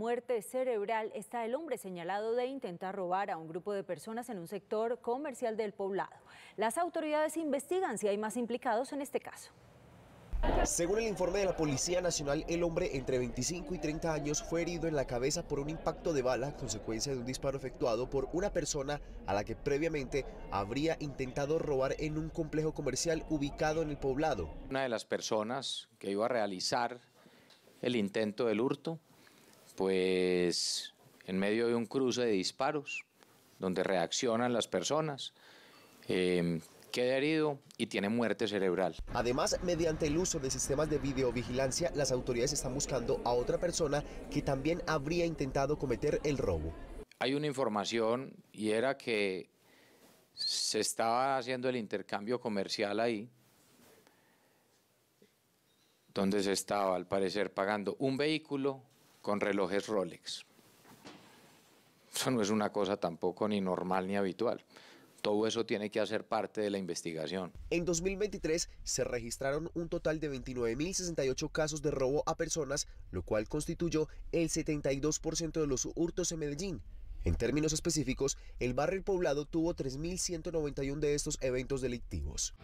muerte cerebral está el hombre señalado de intentar robar a un grupo de personas en un sector comercial del poblado. Las autoridades investigan si hay más implicados en este caso. Según el informe de la Policía Nacional, el hombre entre 25 y 30 años fue herido en la cabeza por un impacto de bala, consecuencia de un disparo efectuado por una persona a la que previamente habría intentado robar en un complejo comercial ubicado en el poblado. Una de las personas que iba a realizar el intento del hurto pues en medio de un cruce de disparos, donde reaccionan las personas. Em, queda herido y tiene muerte cerebral. Además, mediante el uso de sistemas de videovigilancia, las autoridades están buscando a otra persona que también habría intentado cometer el robo. Hay una información y era que se estaba haciendo el intercambio comercial ahí, donde se estaba al parecer pagando un vehículo con relojes Rolex. Eso no es una cosa tampoco ni normal ni habitual. Todo eso tiene que hacer parte de la investigación. En 2023 se registraron un total de 29.068 casos de robo a personas, lo cual constituyó el 72% de los hurtos en Medellín. En términos específicos, el barrio poblado tuvo 3.191 de estos eventos delictivos.